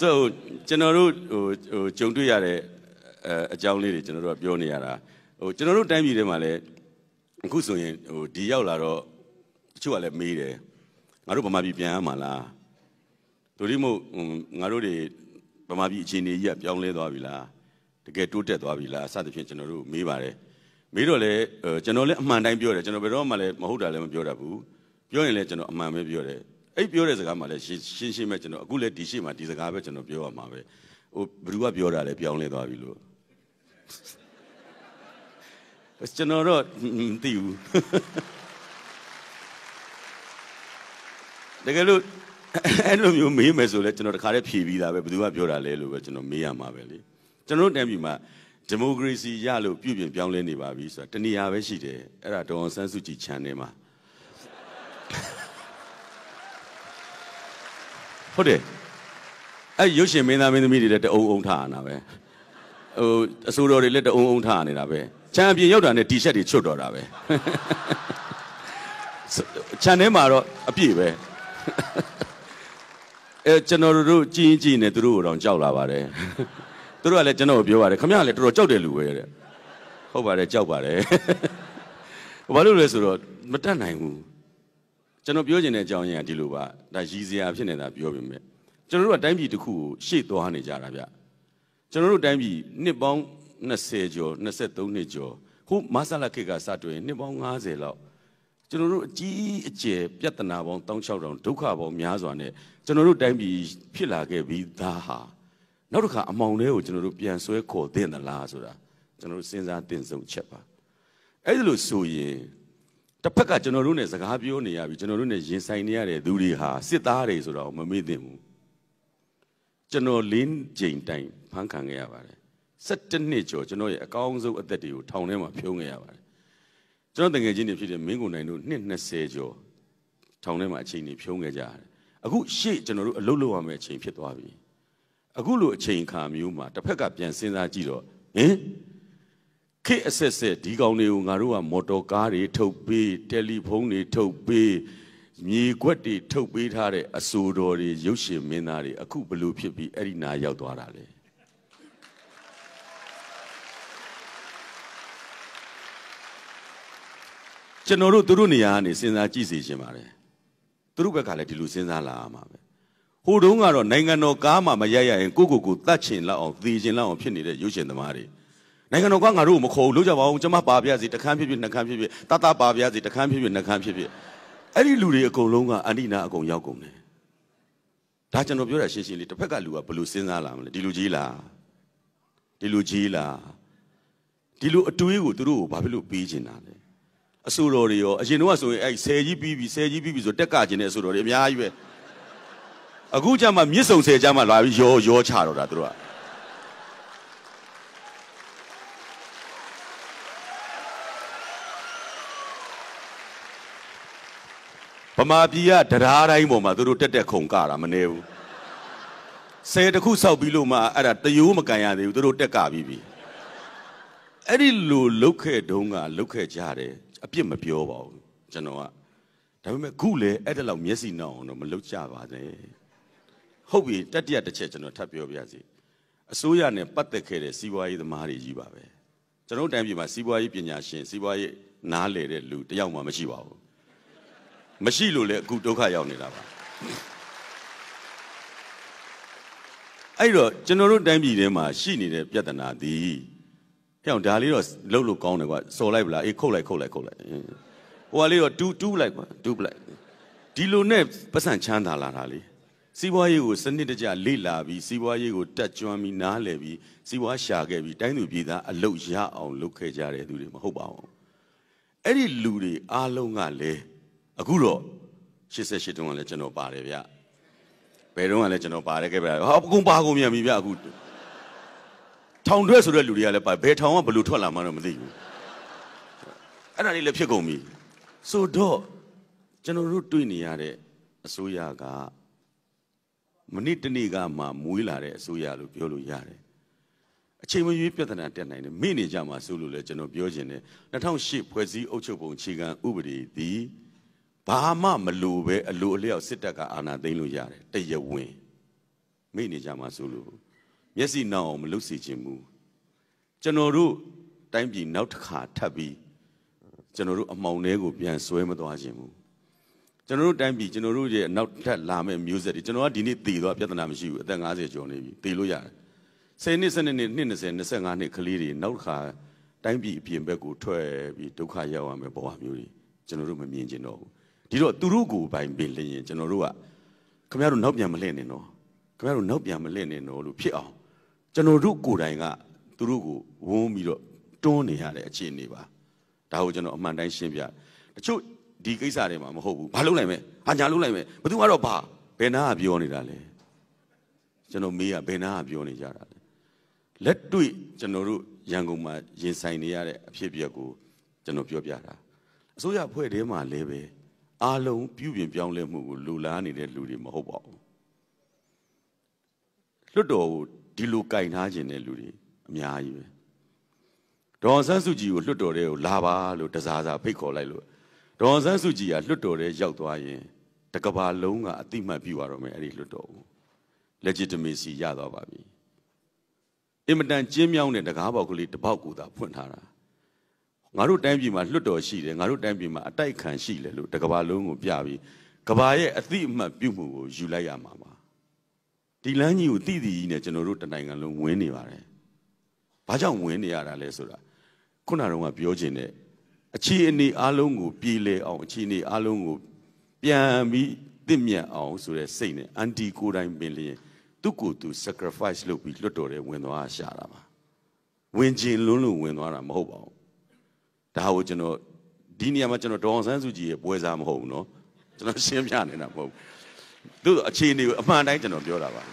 so ကျွန်တော်တို့ဟိုဟိုကြုံတွေ့ရတဲ့အအကြောင်းလေးတွေကျွန်တော်တို့ကပြောနေရတာဟိုကျွန်တော်တို့တိုင်းပြည်ထဲမှာလည်းအခုဆိုရင်ဟိုဒီရောက်လာတော့တချို့ကလည်းမေးတယ်ငါတို့ဗမာပြည်ပြန်ရမှာလားဒိုရီမို့ငါတို့တွေဗမာပြည်အခြေအနေကြီးကပြောင်းလဲသွားပြီလားတကယ်တိုးတက်သွားပြီလားစသဖြင့်ကျွန်တော်တို့မေးပါတယ်မေးတော့လေကျွန်တော်လည်းအမှန်တိုင်းပြောတယ်ကျွန်တော်ဘယ်တော့မှလည်းမဟုတ်တာလည်းမပြောတတ်ဘူးပြောရင်လည်းကျွန်တော်အမှန်ပဲပြောတယ်အဲ့ပြောတဲ့စကားမှလည်းရှင်းရှင်းပဲကျွန်တော်အခုလည်းဒီရှိမှဒီစကားပဲကျွန်တော်ပြောရမှာပဲဟိုဘယ်သူကပြောတာလဲပြောင်းလဲသွားပြီလို့ကျွန်တော်တော့မသိဘူးတကယ်လို့အဲ့လိုမျိုးမေးမယ်ဆိုလဲကျွန်တော်တခါတည်းဖြေပြီးသားပဲဘယ်သူကပြောတာလဲလို့ပဲကျွန်တော်မေးရမှာပဲလေကျွန်တော်တိုင်းပြည်မှာဒီမိုကရေစီရလို့ပြုပြင်ပြောင်းလဲနေပါပြီဆိုတာတဏှာပဲရှိတယ်အဲ့ဒါဒေါ်အောင်ဆန်းစုကြည် channel မှာဟုတ်တယ်အဲ့ရုပ်ရှင်မင်းသားမင်းသမီးတွေလည်းတအုံအုံထားနေတာပဲဟိုအစိုးရတွေလည်းတအုံအုံထားနေတာပဲချန်ပြင်ရောက်တာနဲ့တီရှပ်တွေချွတ်တော့တာပဲချန်ထဲမှာတော့အပြည့်ပဲအဲကျွန်တော်တို့ကြည်ကြည်နဲ့သူတို့တော့ကြောက်လာပါတယ်သူတို့ကလည်းကျွန်တော်ကိုပြောပါတယ်ခမရလည်းတော်တော်ကြောက်တယ်လူပဲတဲ့ဟုတ်ပါတယ်ကြောက်ပါတယ်ဘာလို့လဲဆိုတော့မတတ်နိုင်ဘူးကျွန်တော်ပြောချင်တဲ့အကြောင်းရင်းကဒီလိုပါဒါရည်စရာဖြစ်နေတာပြောပြမယ်ကျွန်တော်တို့ကတိုင်းပြည်တစ်ခုကိုရှေ့သွားနေကြတာဗျကျွန်တော်တို့တိုင်းပြည်နှစ်ပေါင်း20ကျော်23နှစ်ကျော်ခုမဆလာခေတ်ကစတွေ့ရင်နှစ်ပေါင်း90လောက်ကျွန်တော်တို့အကြီးအကျယ်ပြဿနာပေါင်း16000ဒုက္ခပေါင်းများစွာနဲ့ကျွန်တော်တို့တိုင်းပြည်ဖြစ်လာခဲ့ပြီးသားဟာနောက်တစ်ခါအမောင်တွေကိုကျွန်တော်တို့ပြန်ဆွဲခေါ်သင့်သလားဆိုတာကျွန်တော်တို့စဉ်းစားတင်ဆုံချက်ပါအဲ့ဒါလို့ဆိုရင်တစ်ဖက်ကကျွန်တော်တို့နဲ့စကားပြောနေရပြီကျွန်တော်တို့နဲ့ရင်ဆိုင်နေရတဲ့သူတွေဟာစစ်သားတွေဆိုတော့မမေ့သင့်ဘူးကျွန်တော်လင်းချိန်တိုင်ဖန်ခံခဲ့ရပါတယ်17နှစ်ကျော်ကျွန်တော်ရဲ့အကောင်းဆုံးအသက်တွေကိုထောင်ထဲမှာဖြုံးခဲ့ရပါတယ်ကျွန်တော်တကယ်ချင်းနေဖြစ်တဲ့မင်းကိုနိုင်တို့နှစ်20ကျော်ထောင်ထဲမှာအချိန်နေဖြုံးခဲ့ကြရတယ်အခုရှေ့ကျွန်တော်တို့အလုပ်လုပ်ရမယ့်အချိန်ဖြစ်သွားပြီအခုလိုအချိန်ခါမျိုးမှာတစ်ဖက်ကပြန်စဉ်းစားကြည့်တော့ဟင်ခေအဆက်ဆက်ဒီကောင်တွေကိုငါတို့ကမော်တော်ကားတွေထုတ်ပေးတယ်လီဖုန်းတွေထုတ်ပေးမြေခွက်တွေထုတ်ပေးထားတဲ့အဆိုတော်တွေရုပ်ရှင်မင်းသားတွေအခုဘလို့ဖြစ်ပြီးအဲ့ဒီနာရောက်သွားတာလေကျွန်တော်တို့သူတို့နေရာကနေစဉ်းစားကြည့်စီခြင်းပါတယ်သူတို့ဘက်ကလည်းဒီလိုစဉ်းစားလာမှာပဲဟိုတုန်းကတော့နိုင်ငံတော်ကားမှမရရရင်ကိုကိုကိုတတ်ချင်လောက်အောင်သေချင်လောက်အောင်ဖြစ်နေတဲ့ရုပ်ရှင်သမားတွေနိုင်ငံတော်ကငါတို့ကိုမခေါ်ဘူးလို့ကြပါအောင်ကျမပါပြစီတခန်းဖြစ်ဖြစ်နှစ်ခန်းဖြစ်ဖြစ်တတပါပြစီတခန်းဖြစ်ဖြစ်နှစ်ခန်းဖြစ်ဖြစ်အဲ့ဒီလူတွေအကုန်လုံးကအန္တိနာအကုန်ရောက်ကုန်တယ်ဒါကျွန်တော်ပြောတာရှင်းရှင်းလေးတစ်ဖက်ကလူကဘယ်လိုစဉ်းစားလာမလဲဒီလူကြီးလားဒီလူကြီးလားဒီလူအတွေးကိုသူတို့ကိုဘာဖြစ်လို့ပေးချင်တာလဲအဆိုတော်တွေရောအရင်တော့ဆိုရင်အဲ့ဆယ်ကြီးပြီးပြီဆယ်ကြီးပြီးပြီဆိုတက်ကကျင်တဲ့အဆိုတော်တွေအများကြီးပဲအခုကျမှမြစ်ဆုံဆယ်ကျမှလာပြီးရောရောချတော့တာသူတို့ကဗမာပြည်ကတရားတိုင်းပေါ်မှာသူတို့တက်တက်ခုံကတာမနေဘူးဆယ်တခုဆောက်ပြီးလို့မှအဲ့ဒါတယိုးမကန်ရသေးဘူးသူတို့တက်ကပြီးပြီအဲ့ဒီလိုလုတ်ခဲ့တုန်းကလုတ်ခဲ့ကြတယ်အပြစ်မပြောပါဘူးကျွန်တော်ကဒါပေမဲ့ခုလေအဲ့ဒါလောက်မျက်စိနှောင်းအောင်တော့မလုတ်ကြပါနဲ့ဟုတ်ပြီတတိယတစ်ချက်ကျွန်တော်ထပ်ပြောပြစီအစိုးရနဲ့ပတ်သက်ခဲ့တဲ့စီးပွားရေးသမားတွေကြီးပါပဲကျွန်တော်တိုင်ပြည်မှာစီးပွားရေးပညာရှင်စီးပွားရေးနားလေတဲ့လူတယောက်မှမရှိပါဘူးမရှိလို့လည်းအခုဒုက္ခရောက်နေတာပါအဲ့တော့ကျွန်တော်တို့တိုင်းပြည်ထဲမှာရှိနေတဲ့ပြဿနာသည်ဟဲ့အောင်ဒါလေးတော့လှုပ်လို့ကောင်းတယ်ကွာစော်လိုက်ဗလားအေးခုတ်လိုက်ခုတ်လိုက်ခုတ်လိုက်ဟိုကလေးတော့တူးတူးလိုက်ကွာတူးပလိုက်ဒီလိုနဲ့ပတ်စံချမ်းသာလာတာလေစီးပွားရေးကိုစနစ်တကျလေ့လာပြီးစီးပွားရေးကိုတက်ကြွပြီးနားလည်ပြီးစီးပွားရှာခဲ့ပြီးတိုင်းသူပြည်သားအလုတ်ရအောင်လုပ်ခဲ့ကြတဲ့သူတွေမဟုတ်ပါဘူးအဲ့ဒီလူတွေအားလုံးကလည်းအခုတော့88တုန်းကလည်းကျွန်တော်ပါတယ်ဗျဘယ်တုန်းကလည်းကျွန်တော်ပါတယ်ခဲ့ဗျဟာအကုန်ပါကုန်မြန်ပြီဗျအခုထောင်ထွက်ဆိုတဲ့လူတွေကလည်းပါဘယ်ထောင်ကဘလို့ထွက်လာမှတော့မသိဘူးအဲ့ဒါလေးလည်းဖြစ်ကုန်ပြီဆိုတော့ကျွန်တော်တို့တွေ့နေရတဲ့အစိုးရကမနစ်တနေ့ကမှမွေးလာတဲ့အစိုးရလို့ပြောလို့ရတယ်အချိန်မရွေးပြဿနာတက်နိုင်တယ်မိနေကြမှာဆိုလို့လည်းကျွန်တော်ပြောချင်တယ်2008ဖွဲ့စည်းအုပ်ချုပ်ပုံအခြေခံဥပဒေသည်ဘာမှမလိုပဲအလိုအလျောက်စစ်တပ်ကအာဏာသိမ်းလို့ရတယ်တရားဝင်မိနေကြမှာဆိုလို့မျက်စိနှောင်အောင်မလုပ်စေချင်ဘူးကျွန်တော်တို့တိုင်းပြည်နောက်တစ်ခါထပ်ပြီးကျွန်တော်တို့အမောင်တွေကိုပြန်ဆွဲမသွားချင်ဘူးကျွန်တော်တို့တိုင်းပြည်ကျွန်တော်တို့ရဲ့နောက်ထပ်လာမယ့်မျိုးဆက်တွေကျွန်တော်ကဒီနေ့တည်သွားပြဿနာမရှိဘူးအသက်50ကျော်နေပြီတည်လို့ရတယ်10နှစ်12နှစ်20 25နှစ်ကလေးတွေနောက်တစ်ခါတိုင်းပြည်အပြင်ဘက်ကိုထွက်ပြီးဒုက္ခရောက်ရမယ်ဘဝမျိုးတွေကျွန်တော်တို့မမြင်ကျင်တော့ဘူးဒီတော့သူတို့ကိုပိုင်ပင်လျင်ကျွန်တော်တို့ကခင်ဗျားတို့နောက်ပြန်မလှည့်နဲ့နော်ခင်ဗျားတို့နောက်ပြန်မလှည့်နဲ့နော်လို့ဖြစ်အောင်ကျွန်တော်တို့ကိုယ်တိုင်ကသူတို့ကိုဝုန်းပြီးတော့တွန်းနေရတဲ့အခြေအနေပါဒါကိုကျွန်တော်အမှန်တိုင်းရှင်းပြတချို့ဒီကိစ္စတွေမှာမဟုတ်ဘူးဘာလုပ်နိုင်မလဲဟာညာလုပ်နိုင်မလဲဘသူကတော့ဘာဘယ်နာကပြောနေတာလဲကျွန်တော်မေးရဘယ်နာကပြောနေကြတာလဲလက်တွေ့ကျွန်တော်တို့ရန်ကုန်မှာရင်ဆိုင်နေရတဲ့အဖြစ်အပျက်ကိုကျွန်တော်ပြောပြတာအစိုးရဖွဲ့ထဲမှာလည်းပဲအာလုံးပြုပြင်ပြောင်းလဲမှုကိုလူလားနေတဲ့လူတွေမဟုတ်ပါဘူးလွတ်တော်ကိုဒီလိုကင်ထားခြင်းတဲ့လူတွေအများကြီးပဲဒေါ်ဆန်းစုကြည်ကိုလွတ်တော်တဲ့ကိုလာပါလို့တစားစားဖိတ်ခေါ်လိုက်လို့ဒေါ်ဆန်းစုကြည်ကလွတ်တော်တဲ့ရောက်သွားရင် တကဘာလုံးကအတိမတ်ပြုရတော့မယ်အဲ့ဒီလွတ်တော်ကို legitimacy ရသွားပါပြီအင်မတန်ကျင်းမြောင်းတဲ့တကားပေါက်ကလေးတစ်ပေါက်ကူသာဖွင့်ထားတာငါတို့တိုင်းပြည်မှာလွတ်တော်ရှိတယ်ငါတို့တိုင်းပြည်မှာအတိုက်ခံရှိတယ်လို့တကဘာလုံးကိုပြပြီးကဘာရဲ့အတိအမှတ်ပြုမှုကိုယူလိုက်ရမှာပါဒီလမ်းကြီးကိုတည်တည်ကြီးနဲ့ကျွန်တော်တို့တနိုင်ငံလုံးဝင်နေပါတယ်ဘာကြောင့်ဝင်နေရတာလဲဆိုတာခုနကတော့ပြောချင်တဲ့အခြေအနေအလုံးကိုပြည်လဲအောင်အခြေအနေအလုံးကိုပြန်ပြီးတင့်မြတ်အောင်ဆိုတဲ့စိတ်နဲ့အန်တီကိုတိုင်းပင်လျင်သူ့ကိုယ်သူ sacrifice လုပ်ပြီးလွတ်တော်တယ်ဝင်သွားရှာတာပါဝင်ကျင်လွန်းလို့ဝင်သွားတာမဟုတ်ပါဘူးဒါကိုကျွန်တော်ဒီနေရာမှာကျွန်တော်ဒေါအောင်ဆန်းစုကြည်ရဲ့ပွဲစားမဟုတ်ဘူးเนาะကျွန်တော်ရှင်းပြနေတာမဟုတ်ဘူးသူ့အခြေအနေကိုအမှန်တိုင်းကျွန်တော်ပြောတာပါ